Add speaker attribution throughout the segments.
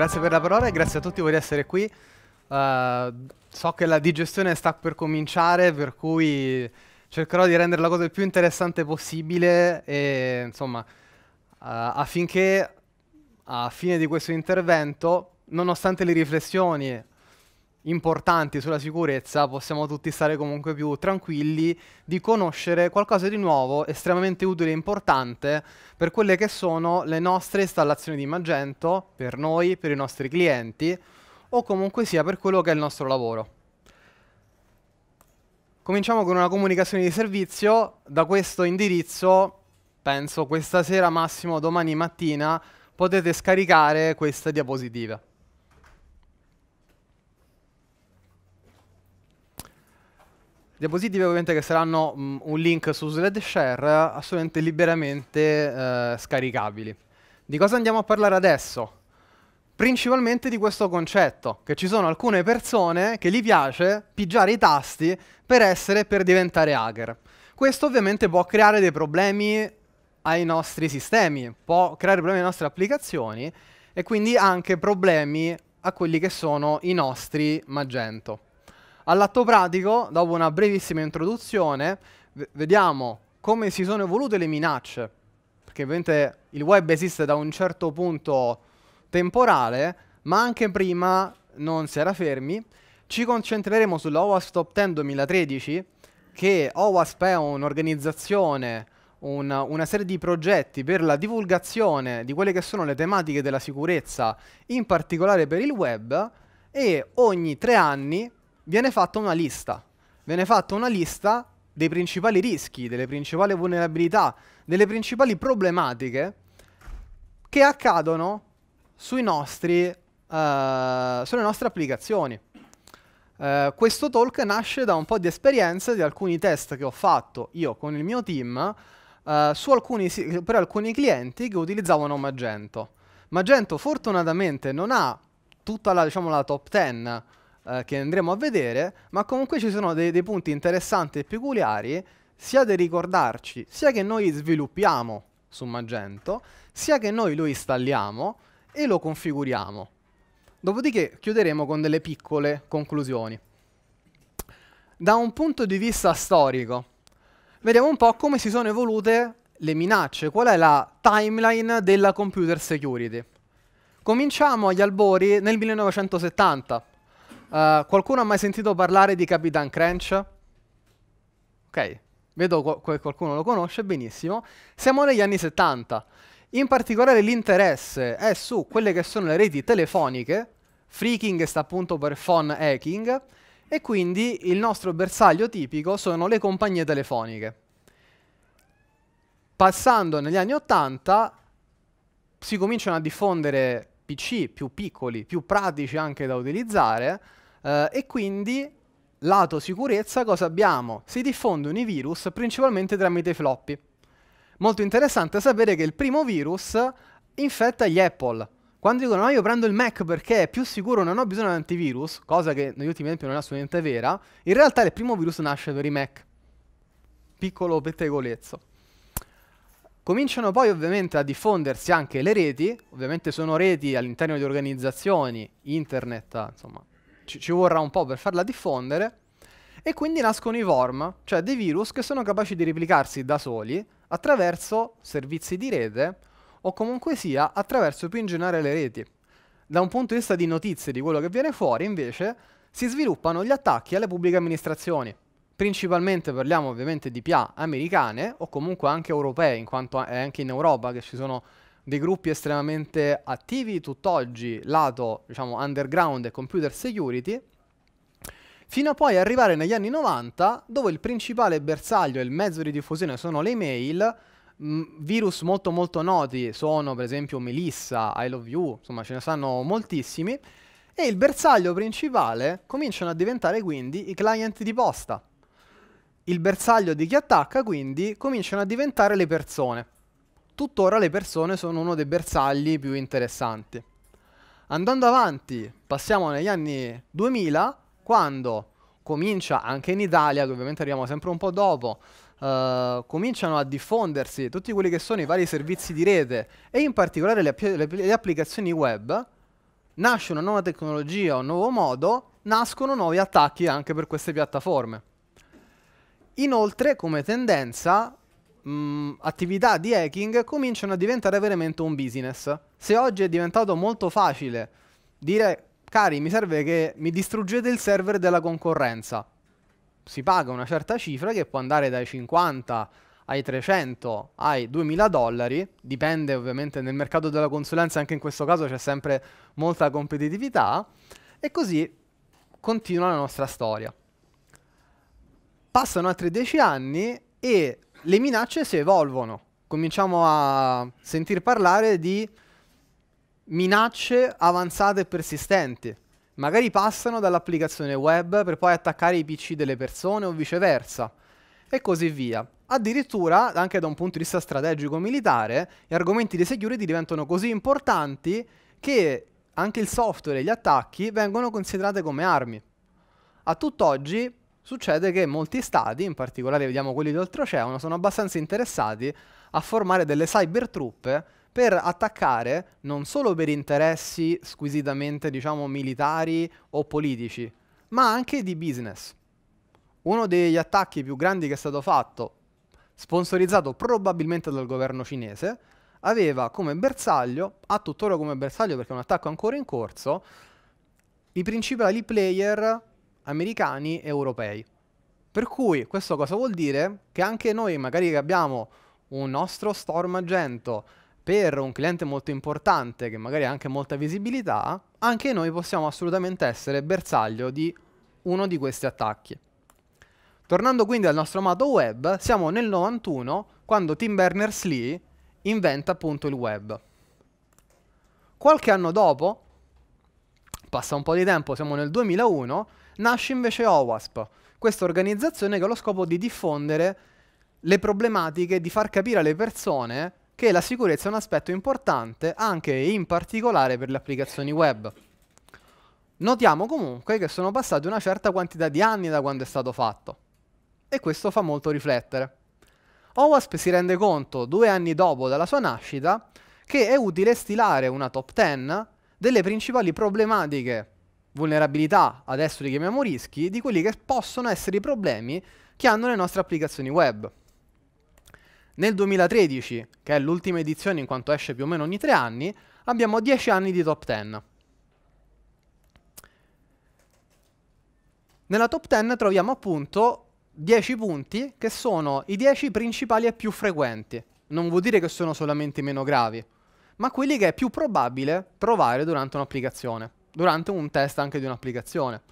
Speaker 1: Grazie per la parola e grazie a tutti voi di essere qui. Uh, so che la digestione sta per cominciare, per cui cercherò di rendere la cosa il più interessante possibile e insomma, uh, affinché a fine di questo intervento, nonostante le riflessioni importanti sulla sicurezza possiamo tutti stare comunque più tranquilli di conoscere qualcosa di nuovo, estremamente utile e importante per quelle che sono le nostre installazioni di Magento, per noi, per i nostri clienti o comunque sia per quello che è il nostro lavoro. Cominciamo con una comunicazione di servizio, da questo indirizzo penso questa sera massimo domani mattina potete scaricare queste diapositive. Diapositive ovviamente che saranno mh, un link su Slideshare assolutamente liberamente eh, scaricabili. Di cosa andiamo a parlare adesso? principalmente di questo concetto, che ci sono alcune persone che gli piace pigiare i tasti per essere, per diventare hacker. Questo ovviamente può creare dei problemi ai nostri sistemi, può creare problemi alle nostre applicazioni e quindi anche problemi a quelli che sono i nostri Magento. All'atto pratico, dopo una brevissima introduzione, vediamo come si sono evolute le minacce. Perché ovviamente il web esiste da un certo punto temporale, ma anche prima non si era fermi. Ci concentreremo sull'OWASP Top 10 2013, che OWASP è un'organizzazione, un, una serie di progetti per la divulgazione di quelle che sono le tematiche della sicurezza, in particolare per il web, e ogni tre anni viene fatta una lista. Viene fatta una lista dei principali rischi, delle principali vulnerabilità, delle principali problematiche che accadono nostri, uh, sulle nostre applicazioni. Uh, questo talk nasce da un po' di esperienza di alcuni test che ho fatto io con il mio team uh, alcuni, per alcuni clienti che utilizzavano Magento. Magento fortunatamente non ha tutta la, diciamo, la top 10 eh, che andremo a vedere, ma comunque ci sono dei, dei punti interessanti e peculiari sia da ricordarci, sia che noi sviluppiamo su Magento, sia che noi lo installiamo e lo configuriamo. Dopodiché chiuderemo con delle piccole conclusioni. Da un punto di vista storico, vediamo un po' come si sono evolute le minacce, qual è la timeline della computer security. Cominciamo agli albori nel 1970, Uh, qualcuno ha mai sentito parlare di Capitan Crunch? Ok, vedo che qual qualcuno lo conosce benissimo. Siamo negli anni 70. In particolare l'interesse è su quelle che sono le reti telefoniche, freaking sta appunto per phone hacking, e quindi il nostro bersaglio tipico sono le compagnie telefoniche. Passando negli anni 80 si cominciano a diffondere PC più piccoli, più pratici anche da utilizzare, Uh, e quindi, lato sicurezza, cosa abbiamo? Si diffondono i virus principalmente tramite i floppy. Molto interessante sapere che il primo virus infetta gli Apple. Quando dicono, no, io prendo il Mac perché è più sicuro, non ho bisogno di antivirus, cosa che negli ultimi tempi non è assolutamente vera, in realtà il primo virus nasce per i Mac. Piccolo pettegolezzo. Cominciano poi ovviamente a diffondersi anche le reti, ovviamente sono reti all'interno di organizzazioni, internet, insomma, ci, ci vorrà un po' per farla diffondere, e quindi nascono i VORM, cioè dei virus che sono capaci di replicarsi da soli attraverso servizi di rete o comunque sia attraverso più in le reti. Da un punto di vista di notizie di quello che viene fuori, invece, si sviluppano gli attacchi alle pubbliche amministrazioni. Principalmente parliamo ovviamente di PA americane o comunque anche europee, in quanto è anche in Europa che ci sono dei gruppi estremamente attivi tutt'oggi, lato diciamo, underground e computer security, fino a poi arrivare negli anni 90, dove il principale bersaglio e il mezzo di diffusione sono le email, mm, virus molto molto noti sono per esempio Melissa, I Love You, insomma ce ne sanno moltissimi, e il bersaglio principale cominciano a diventare quindi i client di posta. Il bersaglio di chi attacca quindi cominciano a diventare le persone tuttora le persone sono uno dei bersagli più interessanti. Andando avanti, passiamo negli anni 2000, quando comincia anche in Italia, che ovviamente arriviamo sempre un po' dopo, Uh, cominciano a diffondersi tutti quelli che sono i vari servizi di rete e in particolare le, app le, le, applicazioni web, nasce una nuova tecnologia, un nuovo modo, nascono nuovi attacchi anche per queste piattaforme. Inoltre, come tendenza, mh, mm, attività di hacking cominciano a diventare veramente un business. Se oggi è diventato molto facile dire cari mi serve che mi distruggete il server della concorrenza, si paga una certa cifra che può andare dai 50 ai 300 ai 2000 dollari, dipende ovviamente nel mercato della consulenza, anche in questo caso c'è sempre molta competitività, e così continua la nostra storia. Passano altri 10 anni e le minacce si evolvono. Cominciamo a sentir parlare di minacce avanzate e persistenti. Magari passano dall'applicazione web per poi attaccare i PC delle persone o viceversa. E così via. Addirittura, anche da un punto di vista strategico-militare, gli argomenti di security diventano così importanti che anche il software e gli attacchi vengono considerati come armi. A tutt'oggi Succede che molti stati, in particolare vediamo quelli d'oltreoceano, sono abbastanza interessati a formare delle cybertruppe per attaccare non solo per interessi squisitamente diciamo militari o politici, ma anche di business. Uno degli attacchi più grandi che è stato fatto, sponsorizzato probabilmente dal governo cinese, aveva come bersaglio, ha tuttora come bersaglio perché è un attacco ancora in corso, i principali player americani e europei. Per cui questo cosa vuol dire? Che anche noi magari che abbiamo un nostro store Magento per un cliente molto importante che magari ha anche molta visibilità, anche noi possiamo assolutamente essere bersaglio di uno di questi attacchi. Tornando quindi al nostro amato web, siamo nel 91 quando Tim Berners-Lee inventa appunto il web. Qualche anno dopo, passa un po' di tempo, siamo nel 2001, Nasce invece OWASP, questa organizzazione che ha lo scopo di diffondere le problematiche, di far capire alle persone che la sicurezza è un aspetto importante anche e in particolare per le applicazioni web. Notiamo comunque che sono passati una certa quantità di anni da quando è stato fatto e questo fa molto riflettere. OWASP si rende conto, due anni dopo dalla sua nascita, che è utile stilare una top 10 delle principali problematiche vulnerabilità, adesso li chiamiamo rischi, di quelli che possono essere i problemi che hanno le nostre applicazioni web. Nel 2013, che è l'ultima edizione in quanto esce più o meno ogni tre anni, abbiamo 10 anni di top 10. Nella top 10 troviamo appunto 10 punti che sono i 10 principali e più frequenti. Non vuol dire che sono solamente meno gravi, ma quelli che è più probabile trovare durante un'applicazione durante un test anche di un'applicazione.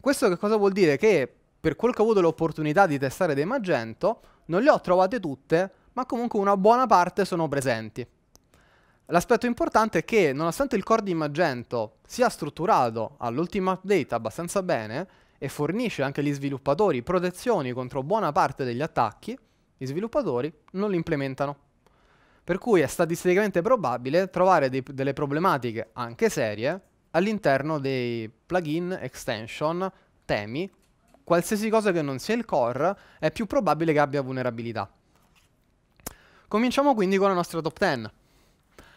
Speaker 1: Questo che cosa vuol dire? Che per quel che ho avuto l'opportunità di testare dei Magento, non le ho trovate tutte, ma comunque una buona parte sono presenti. L'aspetto importante è che, nonostante il core di Magento sia strutturato all'ultima update abbastanza bene e fornisce anche agli sviluppatori protezioni contro buona parte degli attacchi, gli sviluppatori non li implementano. Per cui è statisticamente probabile trovare dei, delle problematiche, anche serie, all'interno dei plugin, extension, temi, qualsiasi cosa che non sia il core è più probabile che abbia vulnerabilità. Cominciamo quindi con la nostra top 10.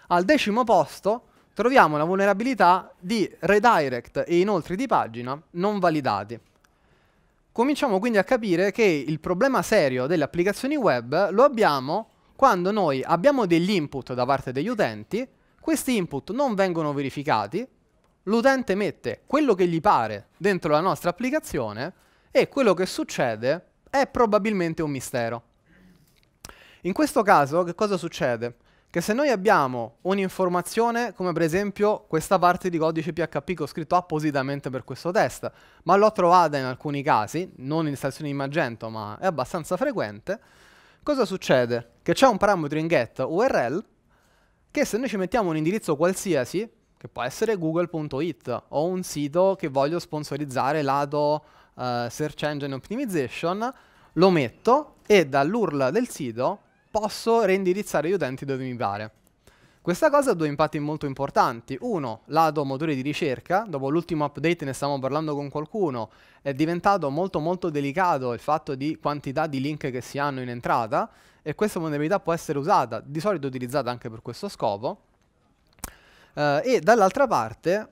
Speaker 1: Al decimo posto troviamo la vulnerabilità di redirect e inoltre di pagina non validati. Cominciamo quindi a capire che il problema serio delle applicazioni web lo abbiamo quando noi abbiamo degli input da parte degli utenti, questi input non vengono verificati l'utente mette quello che gli pare dentro la nostra applicazione e quello che succede è probabilmente un mistero. In questo caso che cosa succede? Che se noi abbiamo un'informazione come per esempio questa parte di codice PHP che ho scritto appositamente per questo test, ma l'ho trovata in alcuni casi, non in stazioni di Magento ma è abbastanza frequente, cosa succede? Che c'è un parametro in get URL che se noi ci mettiamo un indirizzo qualsiasi che può essere google.it, o un sito che voglio sponsorizzare lato uh, eh, Search Engine Optimization, lo metto e dall'URL del sito posso reindirizzare gli utenti dove mi pare. Questa cosa ha due impatti molto importanti. Uno, lato motore di ricerca, dopo l'ultimo update ne stavamo parlando con qualcuno, è diventato molto molto delicato il fatto di quantità di link che si hanno in entrata e questa vulnerabilità può essere usata, di solito utilizzata anche per questo scopo. Uh, e dall'altra parte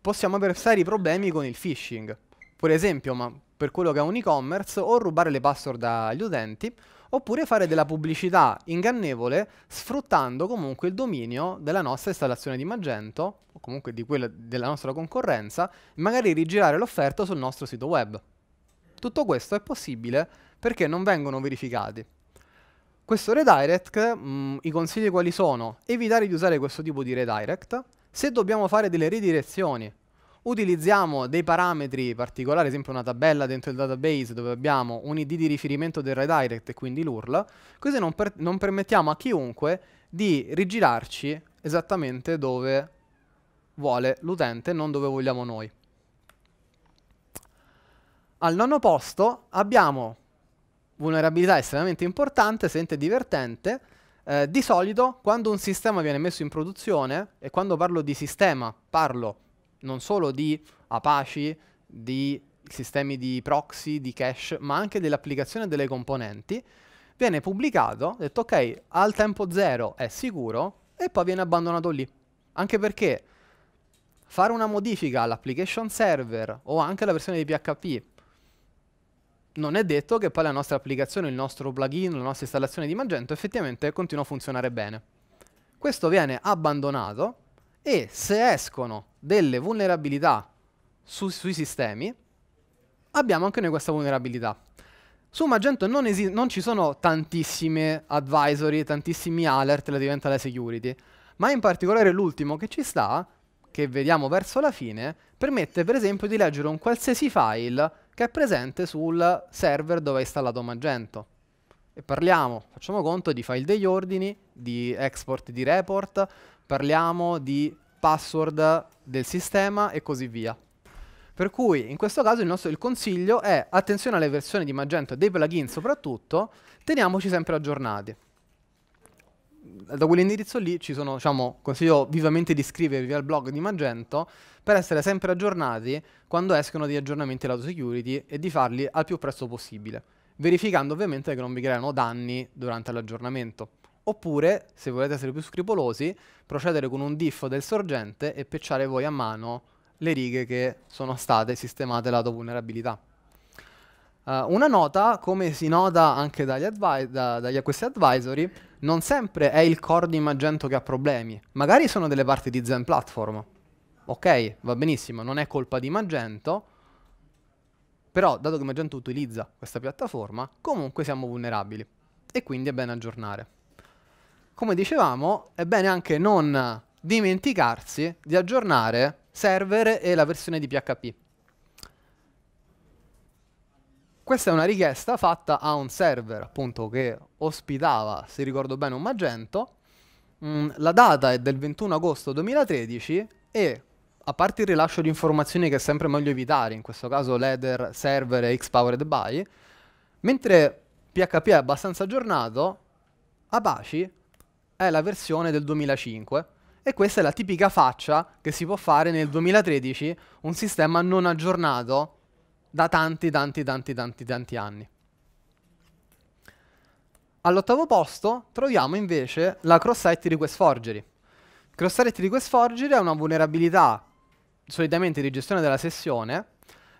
Speaker 1: possiamo avere seri problemi con il phishing. Per esempio, ma per quello che è un e-commerce, o rubare le password dagli utenti, oppure fare della pubblicità ingannevole sfruttando comunque il dominio della nostra installazione di Magento o comunque di quella della nostra concorrenza e magari rigirare l'offerta sul nostro sito web. Tutto questo è possibile perché non vengono verificati. Questo redirect, mh, mm, i consigli quali sono? Evitare di usare questo tipo di redirect. Se dobbiamo fare delle ridirezioni, utilizziamo dei parametri particolari, ad esempio una tabella dentro il database dove abbiamo un ID di riferimento del redirect e quindi l'URL, così non, per non permettiamo a chiunque di rigirarci esattamente dove vuole l'utente non dove vogliamo noi. Al nono posto abbiamo vulnerabilità estremamente importante, sente divertente. Eh, di solito quando un sistema viene messo in produzione, e quando parlo di sistema parlo non solo di Apache, di sistemi di proxy, di cache, ma anche dell'applicazione delle componenti, viene pubblicato, detto ok, al tempo zero è sicuro e poi viene abbandonato lì. Anche perché fare una modifica all'application server o anche alla versione di PHP non è detto che poi la nostra applicazione, il nostro plugin, la nostra installazione di Magento effettivamente continua a funzionare bene. Questo viene abbandonato e se escono delle vulnerabilità su, sui sistemi, abbiamo anche noi questa vulnerabilità. Su Magento non, non, ci sono tantissime advisory, tantissimi alert relativamente alla security, ma in particolare l'ultimo che ci sta, che vediamo verso la fine, permette per esempio di leggere un qualsiasi file che è presente sul server dove è installato Magento. E parliamo, facciamo conto di file degli ordini, di export di report, parliamo di password del sistema e così via. Per cui in questo caso il, nostro, il consiglio è attenzione alle versioni di Magento e dei plugin soprattutto, teniamoci sempre aggiornati da quell'indirizzo lì ci sono, diciamo, consiglio vivamente di iscrivervi al blog di Magento per essere sempre aggiornati quando escono degli aggiornamenti lato security e di farli al più presto possibile, verificando ovviamente che non vi creano danni durante l'aggiornamento. Oppure, se volete essere più scrupolosi, procedere con un diff del sorgente e pecciare voi a mano le righe che sono state sistemate lato vulnerabilità. Uh, una nota, come si nota anche dagli, advi- da, dagli questi advisory, non sempre è il core di Magento che ha problemi, magari sono delle parti di Zen Platform. Ok, va benissimo, non è colpa di Magento, però dato che Magento utilizza questa piattaforma, comunque siamo vulnerabili e quindi è bene aggiornare. Come dicevamo, è bene anche non dimenticarsi di aggiornare server e la versione di PHP. Questa è una richiesta fatta a un server appunto che ospitava, se ricordo bene, un Magento. Mm, la data è del 21 agosto 2013 e a parte il rilascio di informazioni che è sempre meglio evitare, in questo caso l'header, server e xpowered by, mentre PHP è abbastanza aggiornato, Apache è la versione del 2005 e questa è la tipica faccia che si può fare nel 2013 un sistema non aggiornato da tanti, tanti, tanti, tanti, tanti anni. All'ottavo posto troviamo invece la cross-site request forgery. Cross-site request forgery è una vulnerabilità solitamente di gestione della sessione.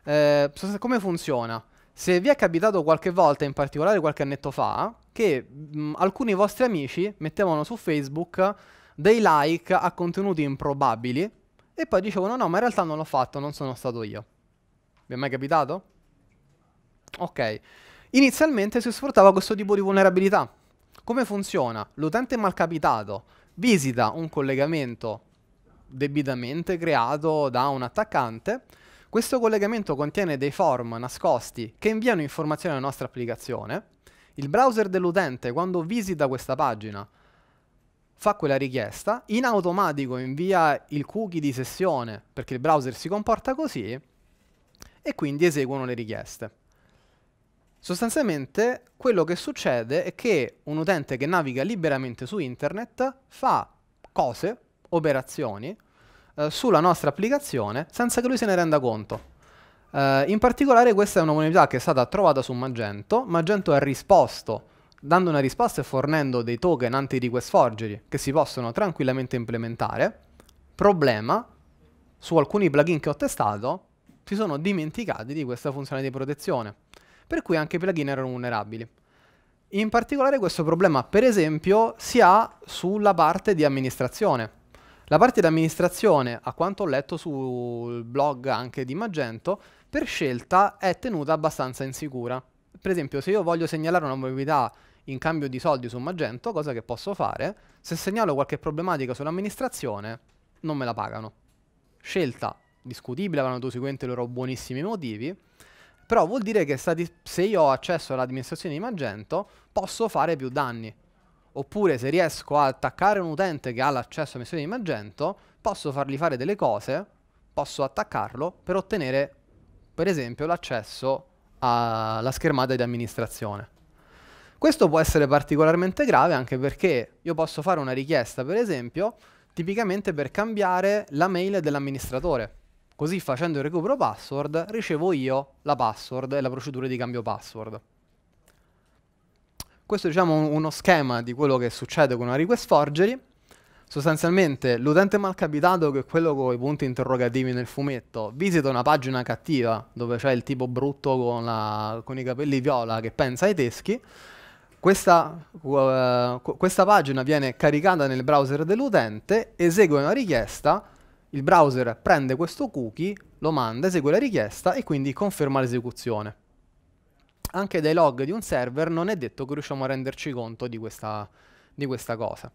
Speaker 1: Eh, come funziona? Se vi è capitato qualche volta, in particolare qualche annetto fa, che mh, mm, alcuni vostri amici mettevano su Facebook dei like a contenuti improbabili e poi dicevano no, ma in realtà non l'ho fatto, non sono stato io. Vi è mai capitato? Ok. Inizialmente si sfruttava questo tipo di vulnerabilità. Come funziona? L'utente malcapitato visita un collegamento debitamente creato da un attaccante. Questo collegamento contiene dei form nascosti che inviano informazioni alla nostra applicazione. Il browser dell'utente, quando visita questa pagina, fa quella richiesta, in automatico invia il cookie di sessione, perché il browser si comporta così, e quindi eseguono le richieste. Sostanzialmente quello che succede è che un utente che naviga liberamente su internet fa cose, operazioni, eh, sulla nostra applicazione senza che lui se ne renda conto. Eh, in particolare questa è una comunità che è stata trovata su Magento, Magento ha risposto dando una risposta e fornendo dei token anti-request forgery che si possono tranquillamente implementare. Problema, su alcuni plugin che ho testato, si sono dimenticati di questa funzione di protezione, per cui anche i plugin erano vulnerabili. In particolare questo problema, per esempio, si ha sulla parte di amministrazione. La parte di amministrazione, a quanto ho letto sul blog anche di Magento, per scelta è tenuta abbastanza insicura. Per esempio, se io voglio segnalare una mobilità in cambio di soldi su Magento, cosa che posso fare? Se segnalo qualche problematica sull'amministrazione, non me la pagano. Scelta discutibile, avranno conseguente i loro buonissimi motivi. Però vuol dire che se io ho accesso all'amministrazione di Magento, posso fare più danni. Oppure se riesco a attaccare un utente che ha l'accesso all'amministrazione di Magento, posso fargli fare delle cose, posso attaccarlo per ottenere, per esempio, l'accesso alla schermata di amministrazione. Questo può essere particolarmente grave anche perché io posso fare una richiesta, per esempio, tipicamente per cambiare la mail dell'amministratore. Così facendo il recupero password ricevo io la password e la procedura di cambio password. Questo diciamo, è diciamo, uno schema di quello che succede con una request forgery. Sostanzialmente l'utente malcapitato, che è quello con i punti interrogativi nel fumetto, visita una pagina cattiva dove c'è il tipo brutto con, la, con i capelli viola che pensa ai teschi. Questa, uh, questa pagina viene caricata nel browser dell'utente, esegue una richiesta il browser prende questo cookie, lo manda, esegue la richiesta e quindi conferma l'esecuzione. Anche dai log di un server non è detto che riusciamo a renderci conto di questa, di questa cosa.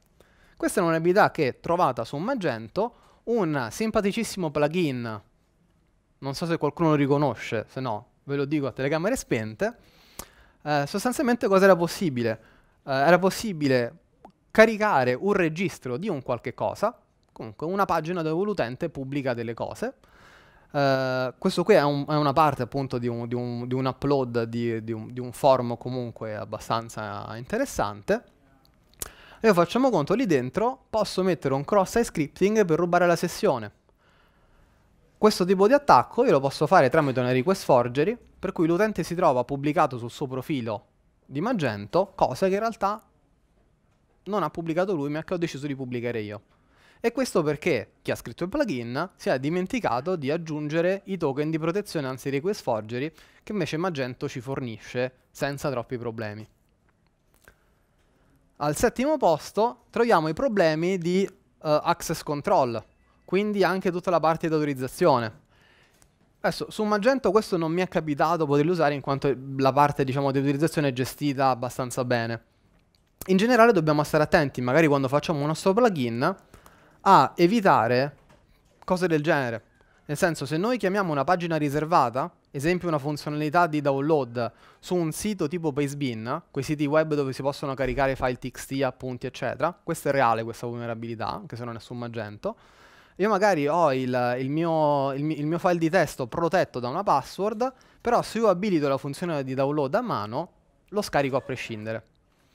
Speaker 1: Questa è un'abilità che trovata su Magento, un simpaticissimo plugin, non so se qualcuno lo riconosce, se no ve lo dico a telecamere spente, eh, sostanzialmente cosa era possibile? Eh, era possibile caricare un registro di un qualche cosa, Comunque, una pagina dove l'utente pubblica delle cose. Uh, questo qui è, un, è, una parte appunto di un, di un, di un upload di, di, un, di un form comunque abbastanza interessante. E facciamo conto lì dentro posso mettere un cross-site scripting per rubare la sessione. Questo tipo di attacco io lo posso fare tramite una request forgery, per cui l'utente si trova pubblicato sul suo profilo di Magento cosa che in realtà non ha pubblicato lui ma che ho deciso di pubblicare io. E questo perché chi ha scritto il plugin si è dimenticato di aggiungere i token di protezione anti-request forgery che invece Magento ci fornisce senza troppi problemi. Al settimo posto troviamo i problemi di uh, access control, quindi anche tutta la parte di autorizzazione. Adesso, su Magento questo non mi è capitato poterlo usare in quanto la parte diciamo, di autorizzazione è gestita abbastanza bene. In generale dobbiamo stare attenti, magari quando facciamo un nostro plugin, a evitare cose del genere. Nel senso, se noi chiamiamo una pagina riservata, esempio una funzionalità di download su un sito tipo Pastebin, quei siti web dove si possono caricare file txt, appunti, eccetera, questa è reale questa vulnerabilità, anche se non è su Magento, io magari ho il, il, mio, il, il, mio, file di testo protetto da una password, però se io abilito la funzione di download a mano, lo scarico a prescindere.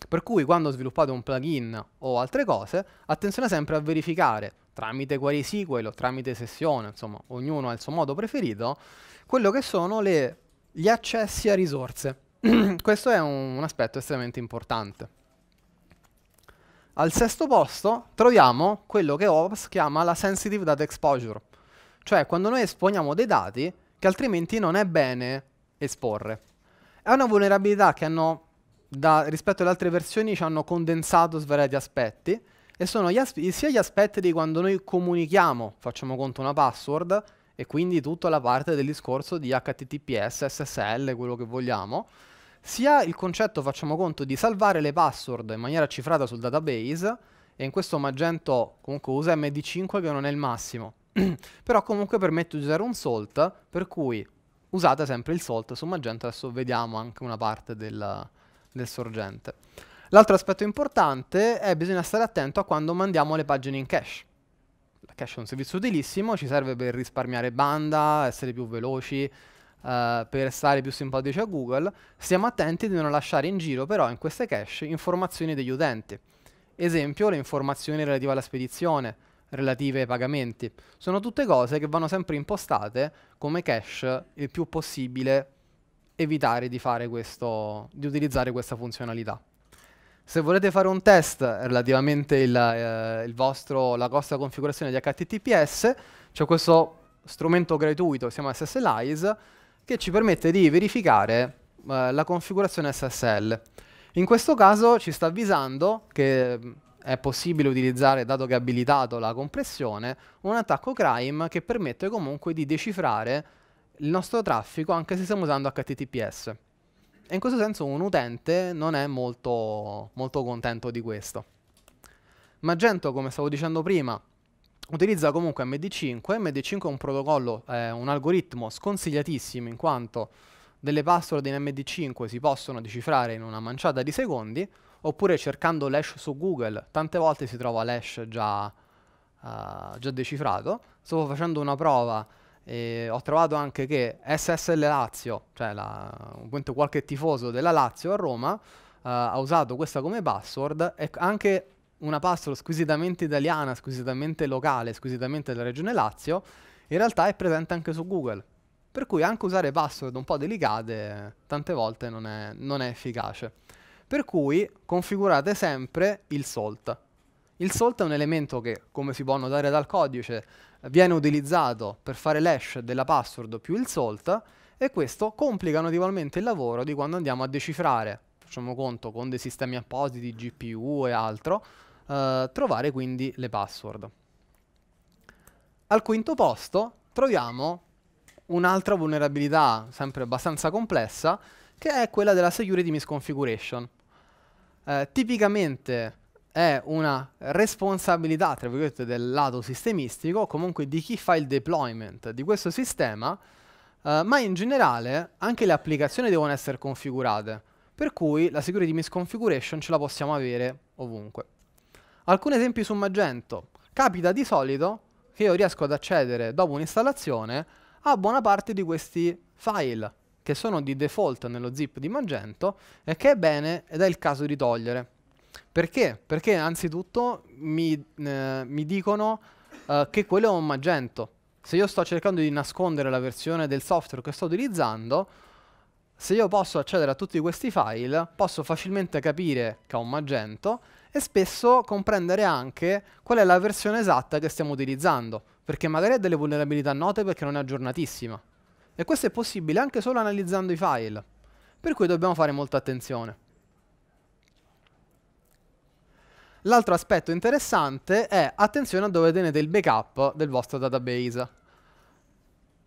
Speaker 1: Per cui quando sviluppate un plugin o altre cose, attenzione sempre a verificare tramite query SQL o tramite sessione, insomma, ognuno ha il suo modo preferito, quello che sono le, gli accessi a risorse. Questo è un, un aspetto estremamente importante. Al sesto posto troviamo quello che Ops chiama la sensitive data exposure, cioè quando noi esponiamo dei dati che altrimenti non è bene esporre. È una vulnerabilità che hanno da, rispetto alle altre versioni ci hanno condensato svariati aspetti e sono gli asp- sia gli aspetti di quando noi comunichiamo, facciamo conto una password e quindi tutta la parte del discorso di HTTPS, SSL, quello che vogliamo, sia il concetto, facciamo conto, di salvare le password in maniera cifrata sul database e in questo Magento comunque usa MD5 che non è il massimo, però comunque permette di usare un salt per cui usate sempre il salt su Magento, adesso vediamo anche una parte del del sorgente. L'altro aspetto importante è bisogna stare attento a quando mandiamo le pagine in cache. La cache è un servizio utilissimo, ci serve per risparmiare banda, essere più veloci, Uh, per stare più simpatici a Google, stiamo attenti di non lasciare in giro però in queste cache informazioni degli utenti. Esempio, le informazioni relative alla spedizione, relative ai pagamenti. Sono tutte cose che vanno sempre impostate come cache il più possibile evitare di, questo, di utilizzare questa funzionalità. Se volete fare un test relativamente il, eh, il vostro, la vostra configurazione di HTTPS, c'è questo strumento gratuito che si chiama SSLize che ci permette di verificare eh, la configurazione SSL. In questo caso ci sta avvisando che mm, è possibile utilizzare, dato che è abilitato la compressione, un attacco crime che permette comunque di decifrare il nostro traffico anche se stiamo usando HTTPS. E in questo senso un utente non è molto, molto contento di questo. Magento, come stavo dicendo prima, utilizza comunque MD5. MD5 è un protocollo, è un algoritmo sconsigliatissimo in quanto delle password in MD5 si possono decifrare in una manciata di secondi, oppure cercando l'hash su Google, tante volte si trova l'hash già, uh, già decifrato. Stavo facendo una prova e ho trovato anche che SSL Lazio, cioè la, qualche tifoso della Lazio a Roma, uh, ha usato questa come password e anche una password squisitamente italiana, squisitamente locale, squisitamente della regione Lazio, in realtà è presente anche su Google. Per cui anche usare password un po' delicate tante volte non è, non è efficace. Per cui configurate sempre il SALT. Il SALT è un elemento che, come si può notare dal codice, viene utilizzato per fare l'hash della password più il salt e questo complica notevolmente il lavoro di quando andiamo a decifrare, facciamo conto con dei sistemi appositi, GPU e altro, eh, trovare quindi le password. Al quinto posto troviamo un'altra vulnerabilità sempre abbastanza complessa che è quella della security misconfiguration. Eh, tipicamente è una responsabilità, tra virgolette, del lato sistemistico, comunque di chi fa il deployment di questo sistema, eh, ma in generale anche le applicazioni devono essere configurate, per cui la security misconfiguration ce la possiamo avere ovunque. Alcuni esempi su Magento. Capita di solito che io riesco ad accedere dopo un'installazione a buona parte di questi file che sono di default nello zip di Magento e che è bene ed è il caso di togliere. Perché? Perché anzitutto mi, eh, mi dicono eh, che quello è un magento. Se io sto cercando di nascondere la versione del software che sto utilizzando, se io posso accedere a tutti questi file, posso facilmente capire che è un magento e spesso comprendere anche qual è la versione esatta che stiamo utilizzando, perché magari ha delle vulnerabilità note perché non è aggiornatissima. E questo è possibile anche solo analizzando i file, per cui dobbiamo fare molta attenzione. L'altro aspetto interessante è attenzione a dove tenete il backup del vostro database.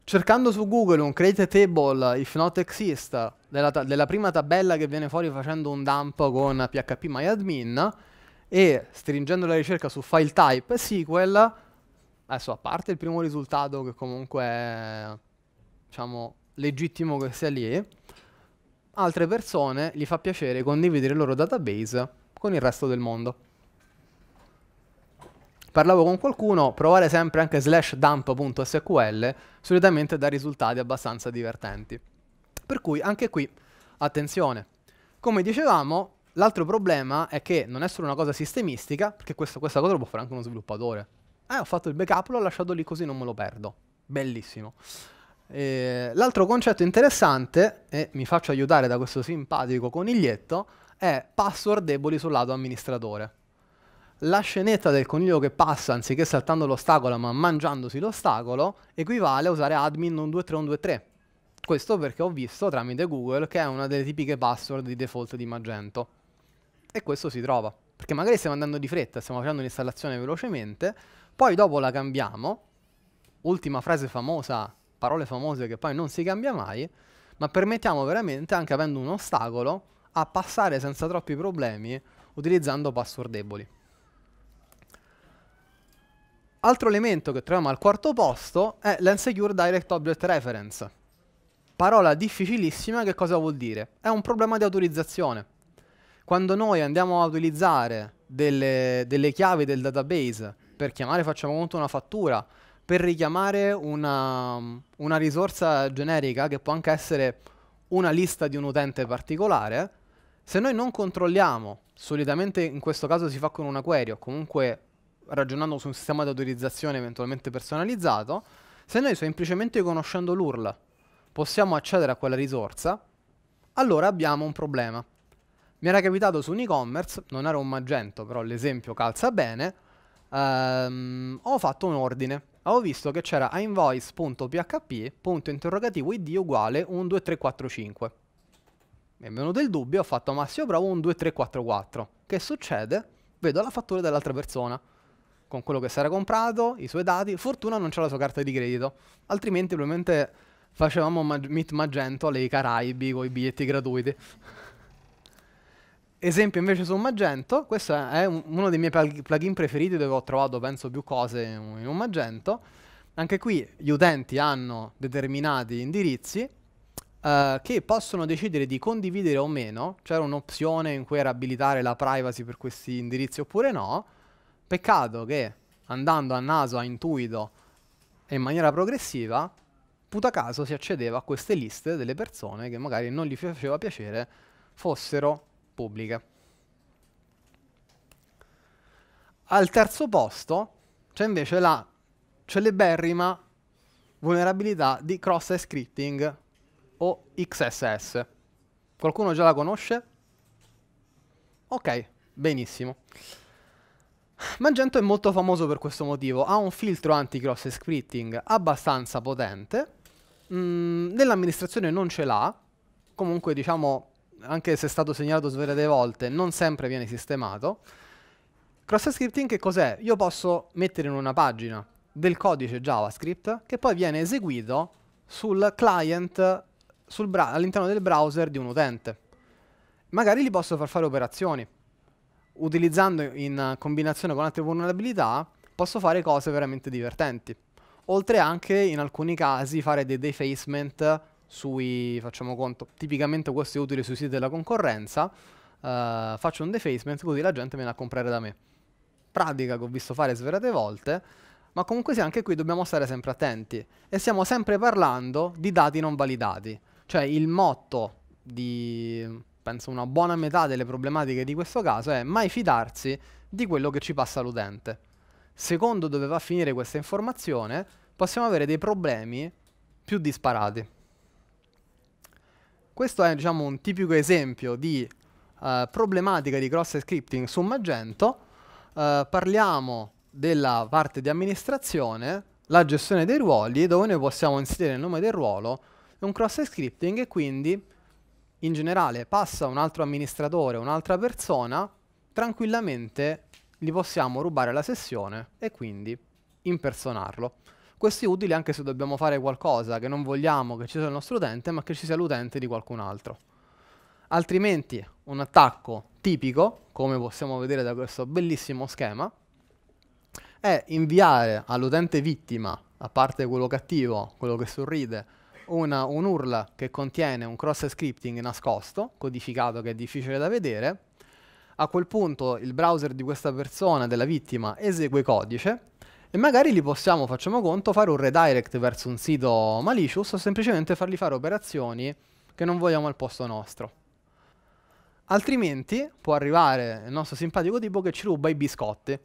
Speaker 1: Cercando su Google un create table if not exist della, della prima tabella che viene fuori facendo un dump con PHP MyAdmin e stringendo la ricerca su file type e SQL, adesso a parte il primo risultato che comunque è diciamo, legittimo che sia lì, altre persone gli fa piacere condividere il loro database con il resto del mondo parlavo con qualcuno, provare sempre anche slash dump.sql solitamente dà risultati abbastanza divertenti. Per cui anche qui, attenzione, come dicevamo, l'altro problema è che non è solo una cosa sistemistica, perché questo, questa cosa lo può fare anche uno sviluppatore. Eh, ho fatto il backup, l'ho lasciato lì così non me lo perdo. Bellissimo. Eh, l'altro concetto interessante, e mi faccio aiutare da questo simpatico coniglietto, è password deboli sul lato amministratore la scenetta del coniglio che passa anziché saltando l'ostacolo ma mangiandosi l'ostacolo equivale a usare admin 123123. Questo perché ho visto tramite Google che è una delle tipiche password di default di Magento. E questo si trova. Perché magari stiamo andando di fretta, stiamo facendo un'installazione velocemente, poi dopo la cambiamo, ultima frase famosa, parole famose che poi non si cambia mai, ma permettiamo veramente, anche avendo un ostacolo, a passare senza troppi problemi utilizzando password deboli. Altro elemento che troviamo al quarto posto è l'Ensecure Direct Object Reference. Parola difficilissima che cosa vuol dire? È un problema di autorizzazione. Quando noi andiamo a utilizzare delle, delle chiavi del database per chiamare, facciamo conto, una fattura, per richiamare una, una risorsa generica che può anche essere una lista di un utente particolare, se noi non controlliamo, solitamente in questo caso si fa con una query o comunque ragionando su un sistema di autorizzazione eventualmente personalizzato, se noi semplicemente conoscendo l'URL possiamo accedere a quella risorsa, allora abbiamo un problema. Mi era capitato su un e-commerce, non era un Magento, però l'esempio calza bene, ehm, ho fatto un ordine. Ho visto che c'era invoice.php, punto interrogativo id uguale 12345. Mi è venuto il dubbio, ho fatto massimo provo 12344. Che succede? Vedo la fattura dell'altra persona con quello che si era comprato, i suoi dati. Fortuna non c'è la sua carta di credito, altrimenti probabilmente facevamo mag- Meet Magento alle Caraibi con i biglietti gratuiti. Esempio invece su Magento, questo è un, uno dei miei plug- plugin preferiti dove ho trovato penso più cose in un Magento. Anche qui gli utenti hanno determinati indirizzi Uh, che possono decidere di condividere o meno. C'era un'opzione in cui era abilitare la privacy per questi indirizzi oppure no. Peccato che andando a naso, a intuito e in maniera progressiva, puta caso si accedeva a queste liste delle persone che magari non gli faceva piacere fossero pubbliche. Al terzo posto c'è invece la celeberrima vulnerabilità di cross site scripting o XSS. Qualcuno già la conosce? Ok, benissimo. Magento è molto famoso per questo motivo, ha un filtro anti-cross scripting abbastanza potente, mm, nell'amministrazione non ce l'ha, comunque diciamo anche se è stato segnalato svariate volte, non sempre viene sistemato. Cross scripting che cos'è? Io posso mettere in una pagina del codice JavaScript che poi viene eseguito sul client sul all'interno del browser di un utente. Magari gli posso far fare operazioni utilizzando in combinazione con altre vulnerabilità posso fare cose veramente divertenti. Oltre anche in alcuni casi fare dei defacement sui, facciamo conto, tipicamente questo è utile sui siti della concorrenza, Uh, faccio un defacement così la gente viene a comprare da me. Pratica che ho visto fare svariate volte, ma comunque sì, anche qui dobbiamo stare sempre attenti. E stiamo sempre parlando di dati non validati. Cioè il motto di, penso una buona metà delle problematiche di questo caso è mai fidarsi di quello che ci passa l'utente. Secondo dove va a finire questa informazione, possiamo avere dei problemi più disparati. Questo è diciamo, un tipico esempio di uh, problematica di cross scripting su Magento. Uh, parliamo della parte di amministrazione, la gestione dei ruoli, dove noi possiamo inserire il nome del ruolo, un cross scripting e quindi in generale passa un altro amministratore, un'altra persona, tranquillamente gli possiamo rubare la sessione e quindi impersonarlo. Questo è utile anche se dobbiamo fare qualcosa che non vogliamo che ci sia il nostro utente, ma che ci sia l'utente di qualcun altro. Altrimenti un attacco tipico, come possiamo vedere da questo bellissimo schema, è inviare all'utente vittima, a parte quello cattivo, quello che sorride, una, un URL che contiene un cross scripting nascosto, codificato che è difficile da vedere, a quel punto il browser di questa persona, della vittima, esegue codice e magari li possiamo, facciamo conto, fare un redirect verso un sito malicious o semplicemente fargli fare operazioni che non vogliamo al posto nostro. Altrimenti può arrivare il nostro simpatico tipo che ci ruba i biscotti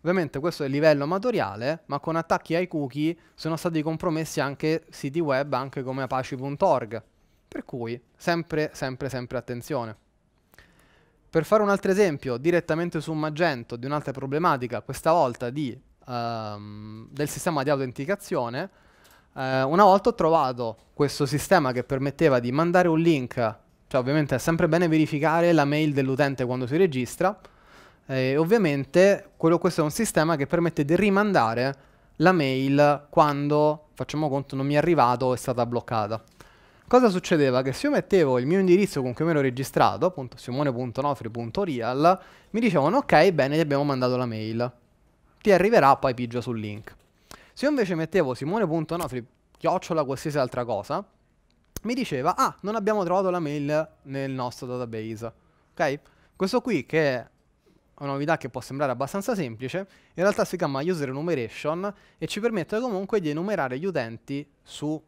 Speaker 1: Ovviamente questo è il livello amatoriale, ma con attacchi ai cookie sono stati compromessi anche siti web, anche come apache.org. Per cui sempre, sempre, sempre attenzione. Per fare un altro esempio, direttamente su Magento, di un'altra problematica, questa volta di, um, del sistema di autenticazione, uh, una volta ho trovato questo sistema che permetteva di mandare un link, cioè ovviamente è sempre bene verificare la mail dell'utente quando si registra, eh, ovviamente quello, questo è un sistema che permette di rimandare la mail quando, facciamo conto, non mi è arrivato o è stata bloccata. Cosa succedeva? Che se io mettevo il mio indirizzo con cui mi ero registrato, appunto simone.nofri.real, mi dicevano ok, bene, ti abbiamo mandato la mail. Ti arriverà, poi pigia sul link. Se io invece mettevo simone.nofri, chiocciola qualsiasi altra cosa, mi diceva ah, non abbiamo trovato la mail nel nostro database. Ok? Questo qui che una novità che può sembrare abbastanza semplice, in realtà si chiama User Enumeration e ci permette comunque di enumerare gli utenti su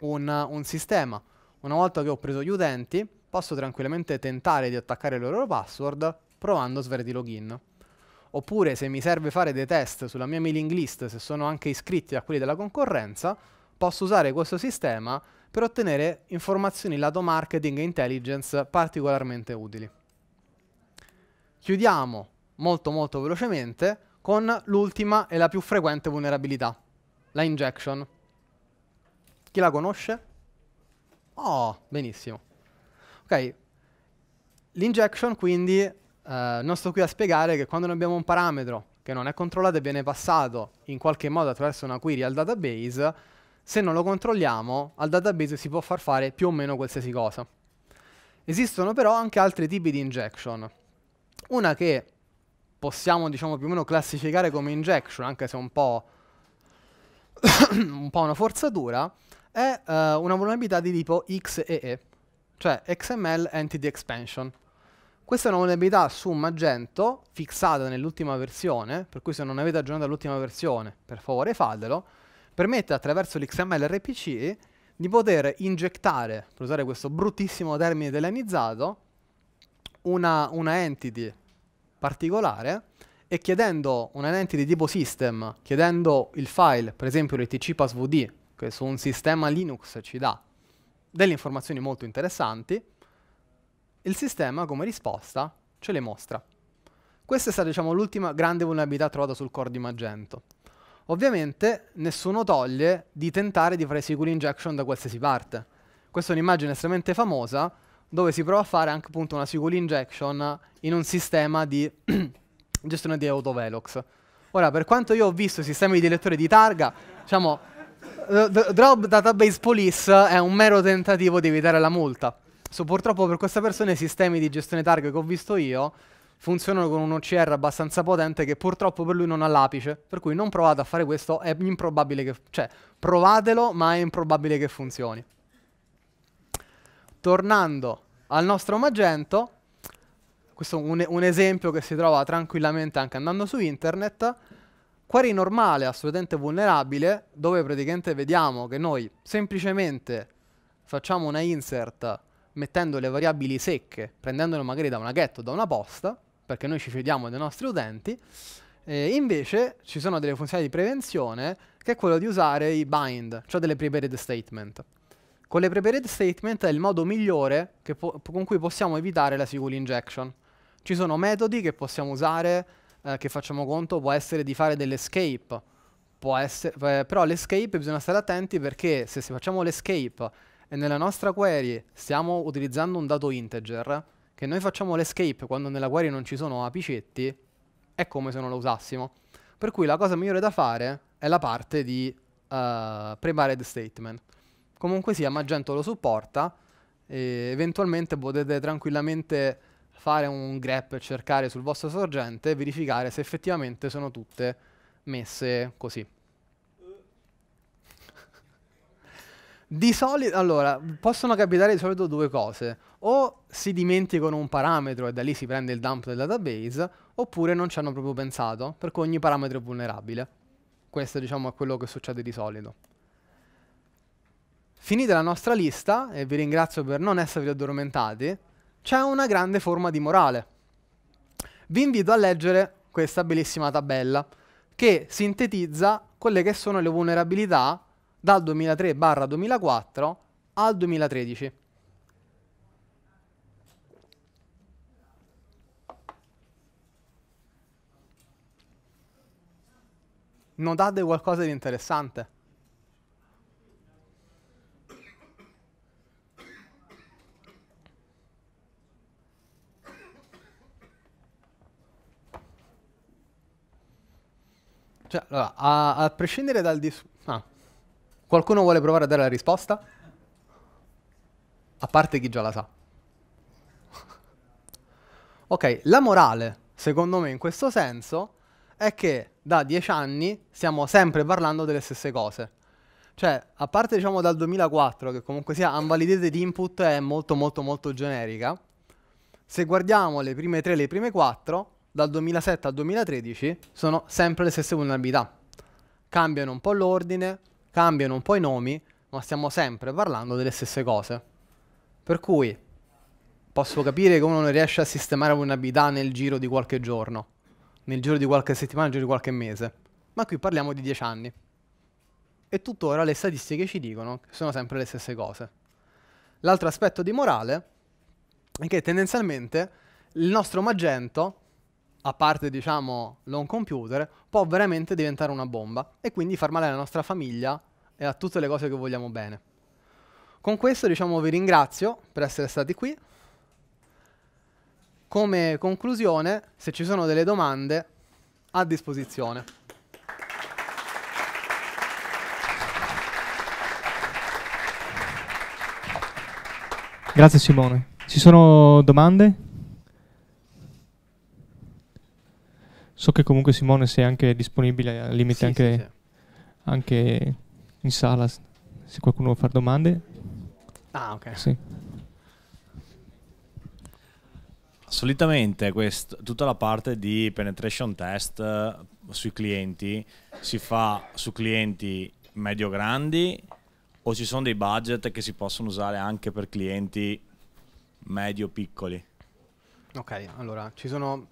Speaker 1: un, un sistema. Una volta che ho preso gli utenti, posso tranquillamente tentare di attaccare le loro password provando sverti login. Oppure se mi serve fare dei test sulla mia mailing list, se sono anche iscritti a quelli della concorrenza, posso usare questo sistema per ottenere informazioni lato marketing e intelligence particolarmente utili. Chiudiamo molto molto velocemente con l'ultima e la più frequente vulnerabilità, la injection. Chi la conosce? Oh, benissimo. Ok, l'injection quindi, eh, non sto qui a spiegare che quando noi abbiamo un parametro che non è controllato e viene passato in qualche modo attraverso una query al database, se non lo controlliamo al database si può far fare più o meno qualsiasi cosa. Esistono però anche altri tipi di injection. Una che possiamo diciamo più o meno classificare come injection, anche se un po', un po una forzatura, è uh, una vulnerabilità di tipo XEE, cioè XML Entity Expansion. Questa è una vulnerabilità su Magento fissata nell'ultima versione, per cui se non avete aggiornato l'ultima versione, per favore fatelo, permette attraverso l'XML RPC di poter ingettare, per usare questo bruttissimo termine italianizzato, una, una entity particolare e chiedendo una entity tipo system, chiedendo il file, per esempio l'ETC passvd, che su un sistema Linux ci dà delle informazioni molto interessanti, il sistema come risposta ce le mostra. Questa è stata diciamo, l'ultima grande vulnerabilità trovata sul core di Magento. Ovviamente nessuno toglie di tentare di fare SQL injection da qualsiasi parte. Questa è un'immagine estremamente famosa dove si prova a fare anche appunto una SQL injection in un sistema di gestione di autovelox. Ora, per quanto io ho visto i sistemi di lettore di targa, diciamo, eh, Drop Database Police è un mero tentativo di evitare la multa. So, purtroppo per questa persona i sistemi di gestione targa che ho visto io funzionano con un OCR abbastanza potente che purtroppo per lui non ha l'apice, per cui non provate a fare questo, è improbabile che... cioè, provatelo, ma è improbabile che funzioni tornando al nostro Magento, questo è un, un, esempio che si trova tranquillamente anche andando su internet, query normale assolutamente vulnerabile, dove praticamente vediamo che noi semplicemente facciamo una insert mettendo le variabili secche, prendendole magari da una get o da una post, perché noi ci fidiamo dei nostri utenti, e invece ci sono delle funzioni di prevenzione che è quello di usare i bind, cioè delle prepared statement. Con le prepared statement è il modo migliore con cui possiamo evitare la SQL injection. Ci sono metodi che possiamo usare, eh, che facciamo conto, può essere di fare dell'escape, può essere, eh, però l'escape bisogna stare attenti perché se facciamo l'escape e nella nostra query stiamo utilizzando un dato integer, che noi facciamo l'escape quando nella query non ci sono apicetti, è come se non lo usassimo. Per cui la cosa migliore da fare è la parte di uh, prepared statement. Comunque sia, Magento lo supporta e eventualmente potete tranquillamente fare un grep e cercare sul vostro sorgente e verificare se effettivamente sono tutte messe così. Di solito, allora, possono capitare di solito due cose. O si dimenticano un parametro e da lì si prende il dump del database, oppure non ci hanno proprio pensato, perché ogni parametro è vulnerabile. Questo, diciamo, è quello che succede di solito. Finita la nostra lista, e vi ringrazio per non esservi addormentati, c'è una grande forma di morale. Vi invito a leggere questa bellissima tabella che sintetizza quelle che sono le vulnerabilità dal 2003-2004 al 2013. Notate qualcosa di interessante? Cioè, allora, a, a, prescindere dal dis... Ah. Qualcuno vuole provare a dare la risposta? A parte chi già la sa. ok, la morale, secondo me, in questo senso, è che da dieci anni stiamo sempre parlando delle stesse cose. Cioè, a parte diciamo dal 2004, che comunque sia unvalidated input è molto molto molto generica, se guardiamo le prime tre le prime quattro, dal 2007 al 2013 sono sempre le stesse vulnerabilità. Cambiano un po' l'ordine, cambiano un po' i nomi, ma stiamo sempre parlando delle stesse cose. Per cui posso capire che uno non riesce a sistemare vulnerabilità nel giro di qualche giorno, nel giro di qualche settimana, nel giro di qualche mese, ma qui parliamo di 10 anni. E tuttora le statistiche ci dicono che sono sempre le stesse cose. L'altro aspetto di morale è che tendenzialmente il nostro Magento a parte diciamo l'on computer, può veramente diventare una bomba e quindi far male alla nostra famiglia e a tutte le cose che vogliamo bene. Con questo diciamo vi ringrazio per essere stati qui. Come conclusione, se ci sono delle domande, a disposizione. Grazie Simone. Ci sono domande? So che comunque Simone sei anche disponibile al limite sì, anche, sì, sì. anche, in sala se qualcuno vuole fare domande. Ah, ok. sì. Solitamente quest, tutta la parte di penetration test uh, sui clienti si fa su clienti medio-grandi o ci sono dei budget che si possono usare anche per clienti medio-piccoli? Ok, allora ci sono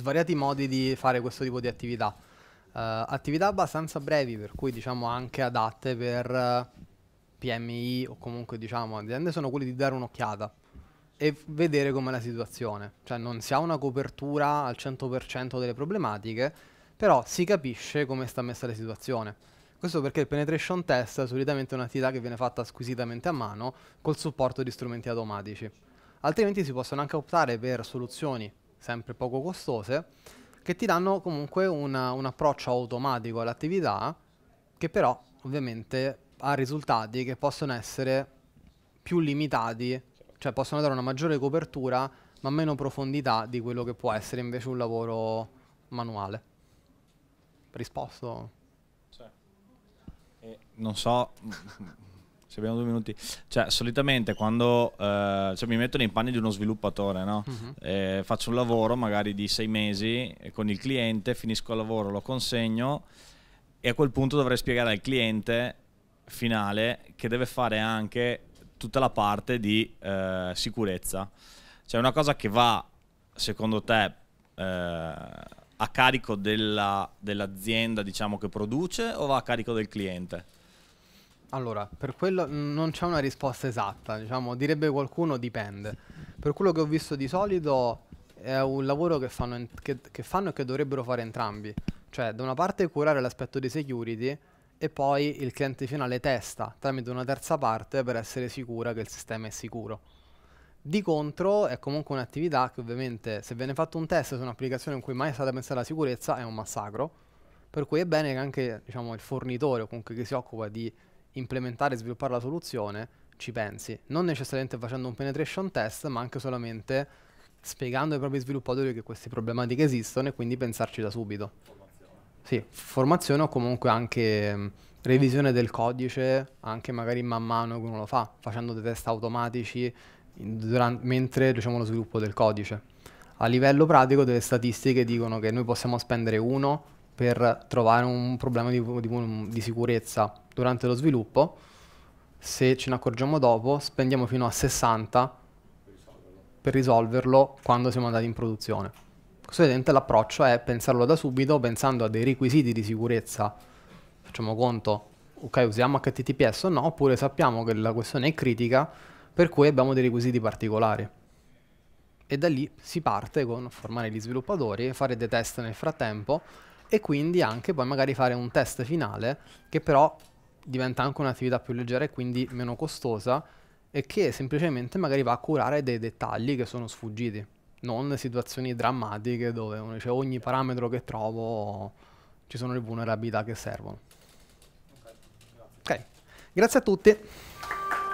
Speaker 1: svariati modi di fare questo tipo di attività. Uh, attività abbastanza brevi, per cui diciamo anche adatte per eh, PMI o comunque diciamo aziende, sono quelli di dare un'occhiata e vedere com'è la situazione. Cioè non si ha una copertura al 100% delle problematiche, però si capisce come sta messa la situazione. Questo perché il penetration test è solitamente un'attività che viene fatta squisitamente a mano col supporto di strumenti automatici. Altrimenti si possono anche optare per soluzioni sempre poco costose, che ti danno comunque una, un approccio automatico all'attività, che però ovviamente ha risultati che possono essere più limitati, cioè possono dare una maggiore copertura ma meno profondità di quello che può essere invece un lavoro manuale. Risposto? Sì. Cioè, eh, non so, se abbiamo due minuti, cioè solitamente quando eh, cioè, mi metto nei panni di uno sviluppatore, no? uh-huh. eh, faccio un lavoro magari di sei mesi con il cliente, finisco il lavoro, lo consegno e a quel punto dovrei spiegare al cliente finale che deve fare anche tutta la parte di eh, sicurezza. Cioè una cosa che va, secondo te, eh, a carico della, dell'azienda diciamo, che produce o va a carico del cliente? Allora, per quello non c'è una risposta esatta, diciamo, direbbe qualcuno dipende. Per quello che ho visto di solito è un lavoro che fanno, che, che fanno e che dovrebbero fare entrambi. Cioè, da una parte curare l'aspetto di security e poi il cliente finale testa tramite una terza parte per essere sicura che il sistema è sicuro. Di contro è comunque un'attività che ovviamente se viene fatto un test su un'applicazione in cui mai è stata pensata la sicurezza è un massacro, per cui è bene che anche diciamo, il fornitore comunque chi si occupa di implementare e sviluppare la soluzione, ci pensi, non necessariamente facendo un penetration test, ma anche solamente spiegando ai propri sviluppatori che queste problematiche esistono e quindi pensarci da subito. Formazione. Sì, formazione o comunque anche mm, revisione del codice, anche magari man mano che uno lo fa, facendo dei test automatici durante, mentre diciamo, lo sviluppo del codice. A livello pratico delle statistiche dicono che noi possiamo spendere 1 per trovare un problema di, di, di sicurezza durante lo sviluppo, se ce ne accorgiamo dopo spendiamo fino a 60 per risolverlo quando siamo andati in produzione. Questo evidente l'approccio è pensarlo da subito pensando a dei requisiti di sicurezza. Facciamo conto, ok, usiamo HTTPS o no, oppure sappiamo che la questione è critica, per cui abbiamo dei requisiti particolari. E da lì si parte con formare gli sviluppatori fare dei test nel frattempo e quindi anche poi magari fare un test finale che però diventa anche un'attività più leggera e quindi meno costosa e che semplicemente magari va a curare dei dettagli che sono sfuggiti, non situazioni drammatiche dove uno dice ogni parametro che trovo ci sono le vulnerabilità che servono. Ok, grazie, okay. grazie a tutti.